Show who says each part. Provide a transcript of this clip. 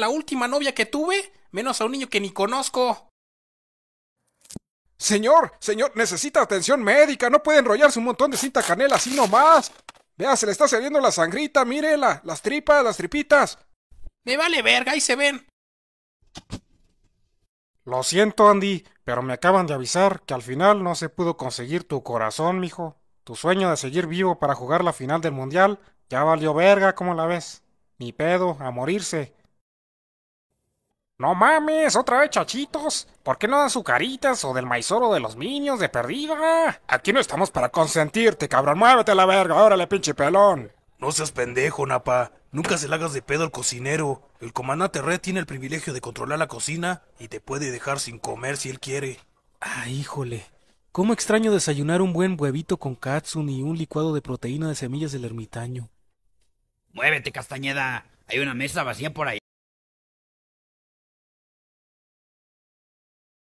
Speaker 1: la última novia que tuve, menos a un niño que ni conozco.
Speaker 2: Señor, señor, necesita atención médica, no puede enrollarse un montón de cinta canela así nomás. Vea, se le está saliendo la sangrita, mírela, las tripas, las tripitas. Me vale verga,
Speaker 3: ahí se ven.
Speaker 1: Lo siento, Andy, pero me acaban de avisar que al final no se pudo conseguir tu corazón, mijo. Tu sueño de seguir vivo para jugar la final del mundial ya valió verga, ¿cómo la ves? Ni pedo, a morirse. No mames, otra vez chachitos. ¿Por qué no dan caritas o del maizoro de los niños de perdida? Aquí no estamos para consentirte, cabrón. Muévete a la verga, órale,
Speaker 3: pinche pelón. No seas pendejo, Napa. Nunca se le hagas de pedo al cocinero. El comandante Red tiene el privilegio de controlar la cocina y te puede dejar sin comer si él quiere.
Speaker 4: Ah, híjole. Cómo extraño desayunar un buen huevito con katsun y un licuado de proteína de semillas del ermitaño.
Speaker 3: Muévete, Castañeda. Hay una mesa vacía por ahí